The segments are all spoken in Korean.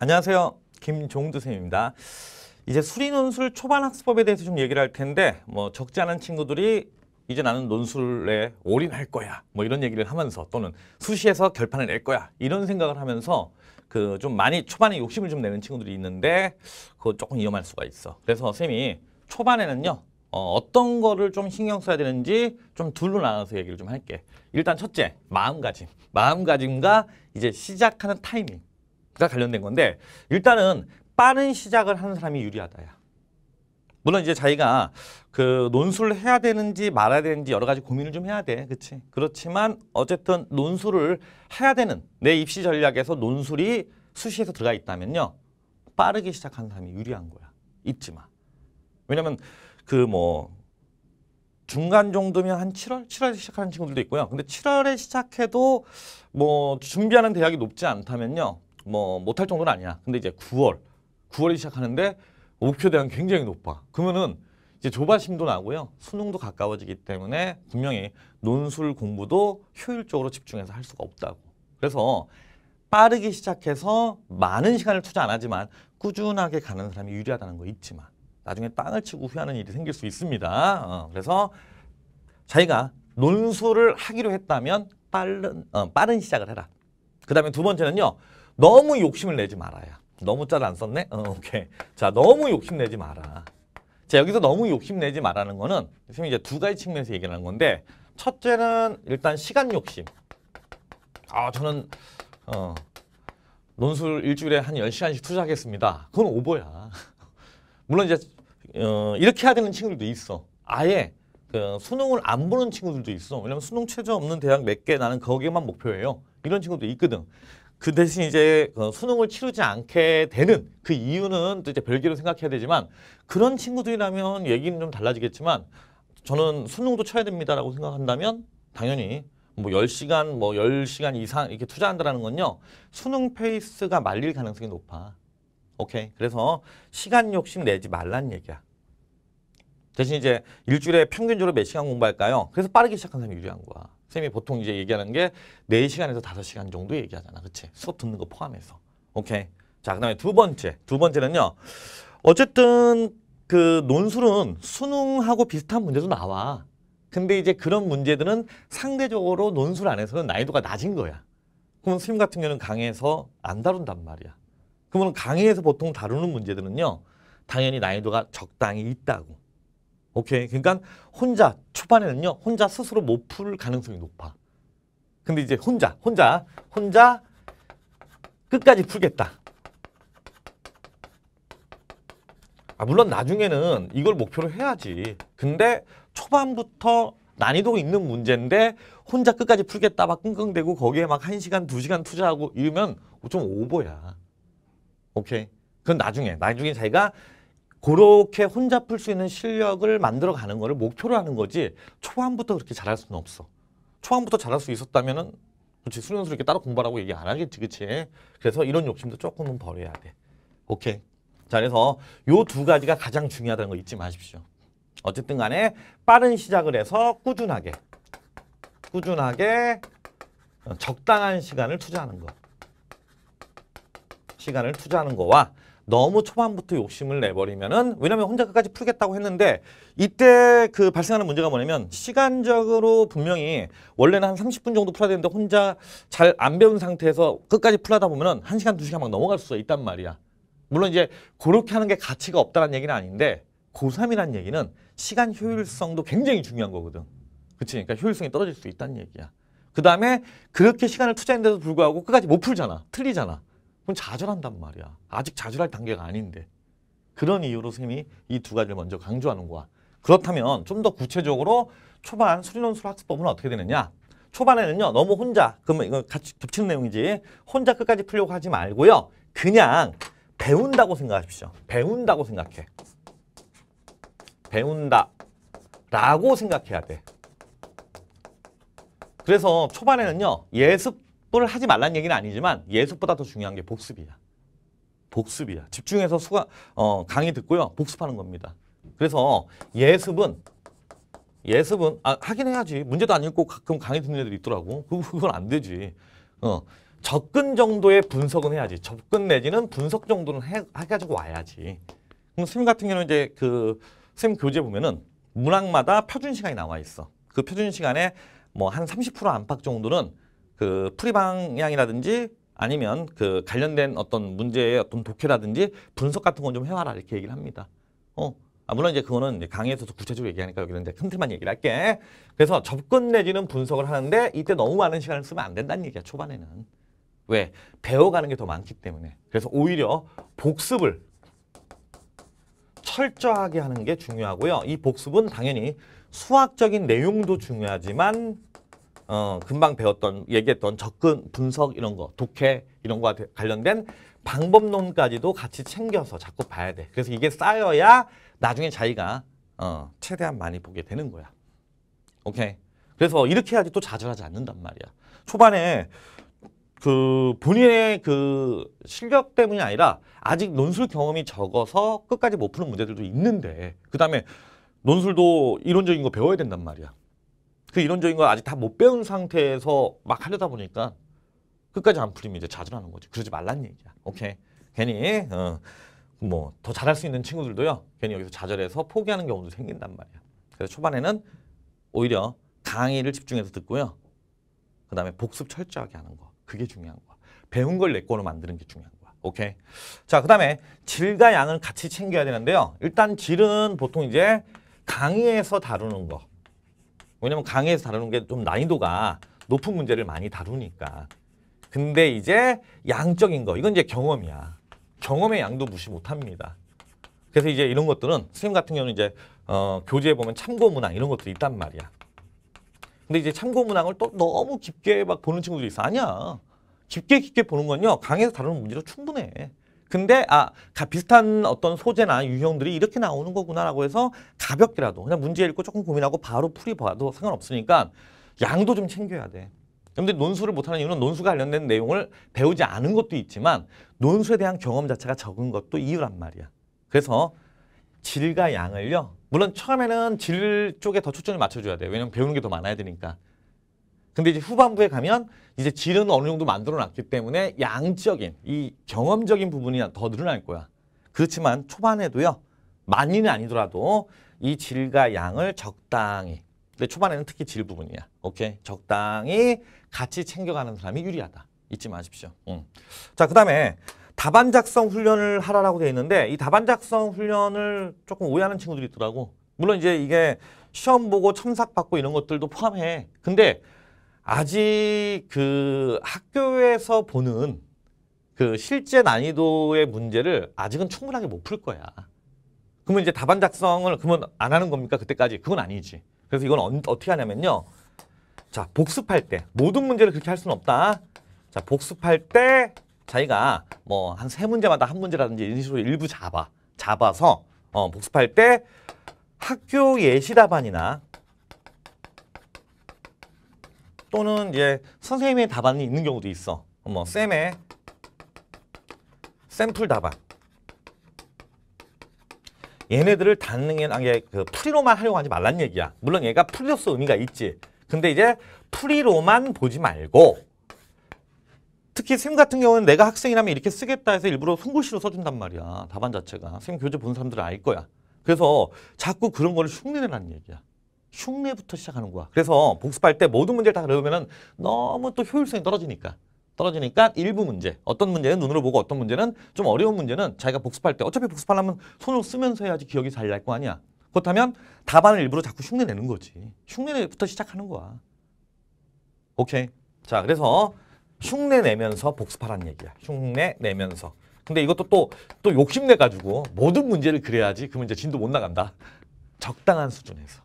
안녕하세요. 김종두 선 쌤입니다. 이제 수리 논술 초반 학습법에 대해서 좀 얘기를 할 텐데 뭐 적지 않은 친구들이 이제 나는 논술에 올인할 거야 뭐 이런 얘기를 하면서 또는 수시에서 결판을 낼 거야 이런 생각을 하면서 그 좀 많이 초반에 욕심을 좀 내는 친구들이 있는데 그거 조금 위험할 수가 있어 그래서 쌤이 초반에는요 어, 어떤 거를 좀 신경 써야 되는지 좀 둘로 나눠서 얘기를 좀 할게 일단 첫째 마음가짐 마음가짐과 이제 시작하는 타이밍 가 관련된 건데 일단은 빠른 시작을 하는 사람이 유리하다야. 물론 이제 자기가 그 논술을 해야 되는지 말아야 되는지 여러 가지 고민을 좀 해야 돼. 그치 그렇지만 어쨌든 논술을 해야 되는 내 입시 전략에서 논술이 수시에서 들어가 있다면요. 빠르게 시작하는 사람이 유리한 거야. 잊지 마. 왜냐면 그 뭐 중간 정도면 한 7월, 7월에 시작하는 친구들도 있고요. 근데 7월에 시작해도 뭐 준비하는 대학이 높지 않다면요. 뭐 못할 정도는 아니야. 근데 이제 9월 9월에 시작하는데 목표 대한 굉장히 높아. 그러면은 이제 조바심도 나고요. 수능도 가까워지기 때문에 분명히 논술 공부도 효율적으로 집중해서 할 수가 없다고. 그래서 빠르게 시작해서 많은 시간을 투자 안 하지만 꾸준하게 가는 사람이 유리하다는 거 있지만 나중에 땅을 치고 후회하는 일이 생길 수 있습니다. 어, 그래서 자기가 논술을 하기로 했다면 빠른, 어, 빠른 시작을 해라. 그 다음에 두 번째는요. 너무 욕심을 내지 말아야. 너무 잘 안 썼네? 어, 오케이. 자, 너무 욕심내지 마라. 자, 여기서 너무 욕심내지 말라는 거는 선생님 이제 두 가지 측면에서 얘기하는 건데 첫째는 일단 시간 욕심. 아, 저는 어, 논술 일주일에 한 10시간씩 투자하겠습니다. 그건 오버야. 물론 이제 어, 이렇게 해야 되는 친구들도 있어. 아예 그 수능을 안 보는 친구들도 있어. 왜냐면 수능 최저 없는 대학 몇 개 나는 거기에만 목표예요. 이런 친구도 있거든. 그 대신 이제 그 수능을 치르지 않게 되는 그 이유는 또 이제 별개로 생각해야 되지만 그런 친구들이라면 얘기는 좀 달라지겠지만 저는 수능도 쳐야 됩니다라고 생각한다면 당연히 뭐 10시간 뭐 10시간 이상 이렇게 투자한다라는 건요. 수능 페이스가 말릴 가능성이 높아. 오케이. 그래서 시간 욕심 내지 말라는 얘기야. 대신 이제 일주일에 평균적으로 몇 시간 공부할까요? 그래서 빠르게 시작한 사람이 유리한 거야. 쌤이 보통 이제 얘기하는 게 4시간에서 5시간 정도 얘기하잖아. 그치? 수업 듣는 거 포함해서. 오케이. 자, 그 다음에 두 번째. 두 번째는요. 어쨌든 그 논술은 수능하고 비슷한 문제도 나와. 근데 이제 그런 문제들은 상대적으로 논술 안에서는 난이도가 낮은 거야. 그러면선생님 같은 경우는 강의에서 안 다룬단 말이야. 그러면 강의에서 보통 다루는 문제들은요. 당연히 난이도가 적당히 있다고. 오케이. 그러니까 혼자 초반에는요. 혼자 스스로 못 풀 가능성이 높아. 근데 이제 혼자, 혼자, 혼자 끝까지 풀겠다. 아, 물론 나중에는 이걸 목표로 해야지. 근데 초반부터 난이도가 있는 문제인데 혼자 끝까지 풀겠다 막 끙끙대고 거기에 막 1시간, 2시간 투자하고 이러면 좀 오버야. 오케이. 그건 나중에. 나중에 자기가 그렇게 혼자 풀 수 있는 실력을 만들어 가는 거를 목표로 하는 거지 초반부터 그렇게 잘할 수는 없어. 초반부터 잘할 수 있었다면은 그렇지 수련수 이렇게 따로 공부하라고 얘기 안 하겠지 그치 그래서 이런 욕심도 조금은 버려야 돼 오케이 자 그래서 요 두 가지가 가장 중요하다는 거 잊지 마십시오 어쨌든 간에 빠른 시작을 해서 꾸준하게 꾸준하게 어, 적당한 시간을 투자하는 거 시간을 투자하는 거와 너무 초반부터 욕심을 내버리면은 왜냐면 혼자 끝까지 풀겠다고 했는데 이때 그 발생하는 문제가 뭐냐면 시간적으로 분명히 원래는 한 30분 정도 풀어야 되는데 혼자 잘 안 배운 상태에서 끝까지 풀하다 보면은 1시간, 2시간 막 넘어갈 수가 있단 말이야. 물론 이제 그렇게 하는 게 가치가 없다는 얘기는 아닌데 고3이란 얘기는 시간 효율성도 굉장히 중요한 거거든. 그치? 그러니까 효율성이 떨어질 수 있다는 얘기야. 그 다음에 그렇게 시간을 투자했는데도 불구하고 끝까지 못 풀잖아. 틀리잖아. 그건 좌절한단 말이야. 아직 좌절할 단계가 아닌데. 그런 이유로 선생님이 이 두 가지를 먼저 강조하는 거야. 그렇다면 좀 더 구체적으로 초반 수리논술 학습법은 어떻게 되느냐. 초반에는요. 너무 혼자, 그러면 이거 같이 겹치는 내용이지. 혼자 끝까지 풀려고 하지 말고요. 그냥 배운다고 생각하십시오. 배운다고 생각해. 배운다 라고 생각해야 돼. 그래서 초반에는요. 예습 복습을 하지 말라는 얘기는 아니지만 예습보다 더 중요한 게 복습이야. 복습이야. 집중해서 수가 어, 강의 듣고요. 복습하는 겁니다. 그래서 예습은 예습은 아, 하긴 해야지. 문제도 안 읽고 가끔 강의 듣는 애들 있더라고. 그건 안 되지. 어. 접근 정도의 분석은 해야지. 접근 내지는 분석 정도는 해, 해가지고 와야지. 그럼 선생님 같은 경우는 이제 그선쌤 교재 보면은 문항마다 표준 시간이 나와 있어. 그 표준 시간에 뭐 한 30% 안팎 정도는 그풀이방향이라든지 아니면 그 관련된 어떤 문제의 어떤 독해라든지 분석 같은 건 좀 해와라 이렇게 얘기를 합니다. 어. 아, 물론 이제 그거는 이제 강의에서 도 구체적으로 얘기하니까 여기는 이제 큰 틀만 얘기를 할게. 그래서 접근 내지는 분석을 하는데 이때 너무 많은 시간을 쓰면 안 된다는 얘기야, 초반에는. 왜? 배워가는 게 더 많기 때문에. 그래서 오히려 복습을 철저하게 하는 게 중요하고요. 이 복습은 당연히 수학적인 내용도 중요하지만 어, 금방 배웠던 얘기했던 접근 분석 이런 거 독해 이런 거와 관련된 방법론까지도 같이 챙겨서 자꾸 봐야 돼. 그래서 이게 쌓여야 나중에 자기가 어, 최대한 많이 보게 되는 거야. 오케이. 그래서 이렇게 해야지 또 좌절하지 않는단 말이야. 초반에 그 본인의 그 실력 때문이 아니라 아직 논술 경험이 적어서 끝까지 못 푸는 문제들도 있는데 그 다음에 논술도 이론적인 거 배워야 된단 말이야. 그 이론적인 걸 아직 다 못 배운 상태에서 막 하려다 보니까 끝까지 안 풀리면 이제 좌절하는 거지. 그러지 말란 얘기야. 오케이. 괜히 어, 뭐더 잘할 수 있는 친구들도요. 괜히 여기서 좌절해서 포기하는 경우도 생긴단 말이야. 그래서 초반에는 오히려 강의를 집중해서 듣고요. 그 다음에 복습 철저하게 하는 거. 그게 중요한 거야. 배운 걸 내 거로 만드는 게 중요한 거야. 오케이. 자, 그 다음에 질과 양을 같이 챙겨야 되는데요. 일단 질은 보통 이제 강의에서 다루는 거. 왜냐면 강의에서 다루는 게 좀 난이도가 높은 문제를 많이 다루니까. 근데 이제 양적인 거, 이건 이제 경험이야. 경험의 양도 무시 못합니다. 그래서 이제 이런 것들은 선생님 같은 경우는 이제 어, 교재에 보면 참고 문항 이런 것들이 있단 말이야. 근데 이제 참고 문항을 또 너무 깊게 막 보는 친구들이 있어. 아니야. 깊게 깊게 보는 건요. 강의에서 다루는 문제로 충분해. 근데 아 비슷한 어떤 소재나 유형들이 이렇게 나오는 거구나라고 해서 가볍게라도 그냥 문제 읽고 조금 고민하고 바로 풀이봐도 상관없으니까 양도 좀 챙겨야 돼. 근데 논술을 못하는 이유는 논술과 관련된 내용을 배우지 않은 것도 있지만 논술에 대한 경험 자체가 적은 것도 이유란 말이야. 그래서 질과 양을요. 물론 처음에는 질 쪽에 더 초점을 맞춰줘야 돼. 왜냐면 배우는 게 더 많아야 되니까. 근데 이제 후반부에 가면 이제 질은 어느 정도 만들어놨기 때문에 양적인 이 경험적인 부분이 더 늘어날 거야. 그렇지만 초반에도요. 많이는 아니더라도 이 질과 양을 적당히 근데 초반에는 특히 질 부분이야. 오케이. 적당히 같이 챙겨가는 사람이 유리하다. 잊지 마십시오. 음. 자, 그 다음에 답안 작성 훈련을 하라라고 되어 있는데 이 답안 작성 훈련을 조금 오해하는 친구들이 있더라고. 물론 이제 이게 시험 보고 첨삭 받고 이런 것들도 포함해. 근데 아직 그 학교에서 보는 그 실제 난이도의 문제를 아직은 충분하게 못 풀 거야. 그러면 이제 답안 작성을 그러면 안 하는 겁니까? 그때까지 그건 아니지. 그래서 이건 어, 떻게 하냐면요. 자 복습할 때 모든 문제를 그렇게 할 수는 없다. 자 복습할 때 자기가 뭐 한 세 문제마다 한 문제라든지 이런 식으로 일부 잡아 잡아서 어, 복습할 때 학교 예시 답안이나 또는 이제 예, 선생님의 답안이 있는 경우도 있어. 뭐 쌤의 샘플 답안. 얘네들을 단능이라는 아, 예, 그프리로만 하려고 하지 말란 얘기야. 물론 얘가 프리로서 의미가 있지. 근데 이제 프리로만 보지 말고 특히 쌤 같은 경우는 내가 학생이라면 이렇게 쓰겠다 해서 일부러 손글씨로 써준단 말이야. 답안 자체가. 쌤 교재 본 사람들은 알 거야. 그래서 자꾸 그런 거를 흉내내라는 얘기야. 흉내부터 시작하는 거야. 그래서 복습할 때 모든 문제를 다 외우면 너무 또 효율성이 떨어지니까. 떨어지니까 일부 문제, 어떤 문제는 눈으로 보고 어떤 문제는 좀 어려운 문제는 자기가 복습할 때 어차피 복습하려면 손으로 쓰면서 해야지 기억이 잘 날 거 아니야. 그렇다면 답안을 일부러 자꾸 흉내내는 거지. 흉내부터 시작하는 거야. 오케이. 자, 그래서 흉내내면서 복습하라는 얘기야. 흉내내면서. 근데 이것도 또, 또 욕심내가지고 모든 문제를 그려야지그 문제 진도 못 나간다. 적당한 수준에서.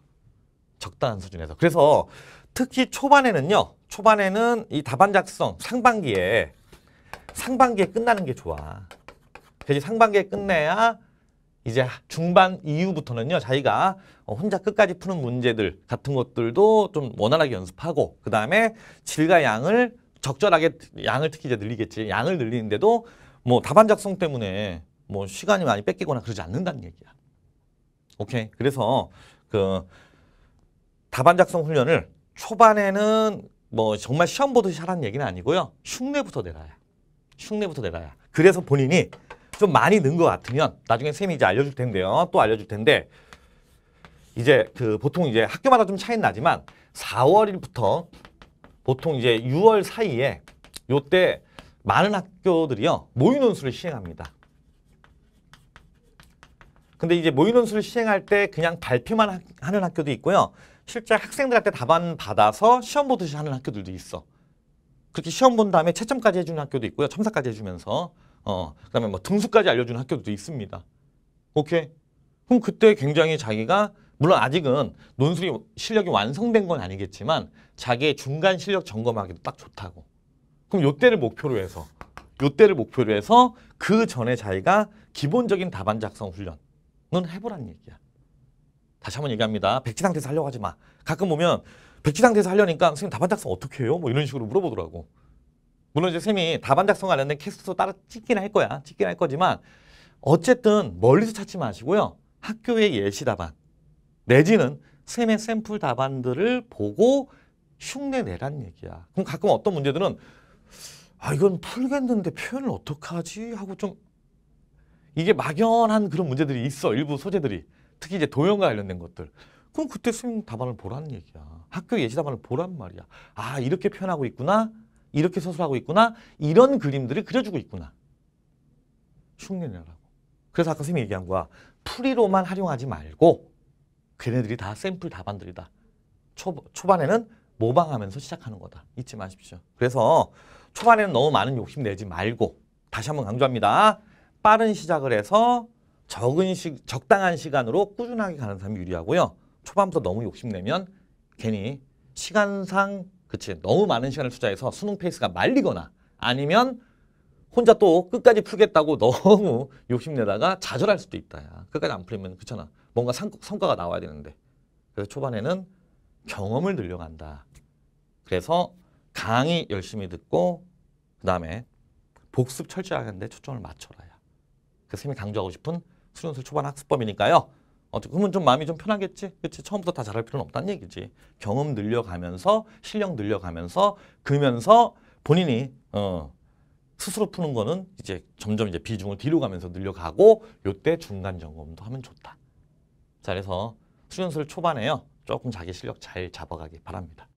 적당한 수준에서. 그래서 특히 초반에는요. 초반에는 이 답안 작성 상반기에 상반기에 끝나는 게 좋아. 그래서 상반기에 끝내야 이제 중반 이후부터는요. 자기가 혼자 끝까지 푸는 문제들 같은 것들도 좀 원활하게 연습하고 그 다음에 질과 양을 적절하게 양을 특히 이제 늘리겠지. 양을 늘리는데도 뭐 답안 작성 때문에 뭐 시간이 많이 뺏기거나 그러지 않는다는 얘기야. 오케이. 그래서 그 답안 작성 훈련을 초반에는 뭐 정말 시험 보듯이 하라는 얘기는 아니고요. 흉내부터 내라야. 흉내부터 내라야. 그래서 본인이 좀 많이 는 것 같으면 나중에 쌤이 이제 알려줄 텐데요. 또 알려줄 텐데 이제 그 보통 이제 학교마다 좀 차이는 나지만 4월부터 일 보통 이제 6월 사이에 요때 많은 학교들이요 모의논술을 시행합니다. 근데 이제 모의논술을 시행할 때 그냥 발표만 하는 학교도 있고요. 실제 학생들한테 답안 받아서 시험 보듯이 하는 학교들도 있어. 그렇게 시험 본 다음에 채점까지 해주는 학교도 있고요. 첨사까지 해주면서 어 그다음에 뭐 등수까지 알려주는 학교도 있습니다. 오케이. 그럼 그때 굉장히 자기가 물론 아직은 논술이 실력이 완성된 건 아니겠지만 자기의 중간 실력 점검하기도 딱 좋다고. 그럼 요때를 목표로 해서 요때를 목표로 해서 그 전에 자기가 기본적인 답안 작성 훈련은 해보란 얘기야. 다시 한번 얘기합니다. 백지 상태에서 하려고 하지 마. 가끔 보면 백지 상태에서 하려니까 선생님 답안 작성 어떻게 해요? 뭐 이런 식으로 물어보더라고. 물론 이제 쌤이 답안 작성 안 했는데 캐스트도 따라 찍긴 할 거야. 찍긴 할 거지만 어쨌든 멀리서 찾지 마시고요. 학교의 예시 답안 내지는 쌤의 샘플 답안들을 보고 흉내 내란 얘기야. 그럼 가끔 어떤 문제들은 아 이건 풀겠는데 표현을 어떡하지 하고 좀 이게 막연한 그런 문제들이 있어 일부 소재들이 특히 이제 도형과 관련된 것들. 그럼 그때 수능 답안을 보라는 얘기야. 학교 예시 답안을 보란 말이야. 아 이렇게 표현하고 있구나. 이렇게 서술하고 있구나. 이런 그림들이 그려주고 있구나. 흉내내라고. 그래서 아까 선생님이 얘기한 거야. 풀이로만 활용하지 말고 걔네들이 다 샘플 답안들이다. 초, 초반에는 모방하면서 시작하는 거다. 잊지 마십시오. 그래서 초반에는 너무 많은 욕심 내지 말고 다시 한번 강조합니다. 빠른 시작을 해서 적은 시, 적당한 시간으로 꾸준하게 가는 사람이 유리하고요. 초반부터 너무 욕심내면 괜히 시간상 그치 너무 많은 시간을 투자해서 수능 페이스가 말리거나 아니면 혼자 또 끝까지 풀겠다고 너무 욕심내다가 좌절할 수도 있다. 야. 끝까지 안 풀리면 그렇잖아. 뭔가 상, 성과가 나와야 되는데. 그래서 초반에는 경험을 늘려간다. 그래서 강의 열심히 듣고 그다음에 복습 철저하게 하는데 초점을 맞춰라. 야. 그래서 선생님이 강조하고 싶은 수련술 초반 학습법이니까요. 어, 그러면 좀 마음이 좀 편하겠지? 그치? 처음부터 다 잘할 필요는 없다는 얘기지. 경험 늘려가면서, 실력 늘려가면서, 그면서 본인이, 어, 스스로 푸는 거는 이제 점점 이제 비중을 뒤로 가면서 늘려가고, 요 때 중간 점검도 하면 좋다. 자, 그래서 수련술 초반에요. 조금 자기 실력 잘 잡아가기 바랍니다.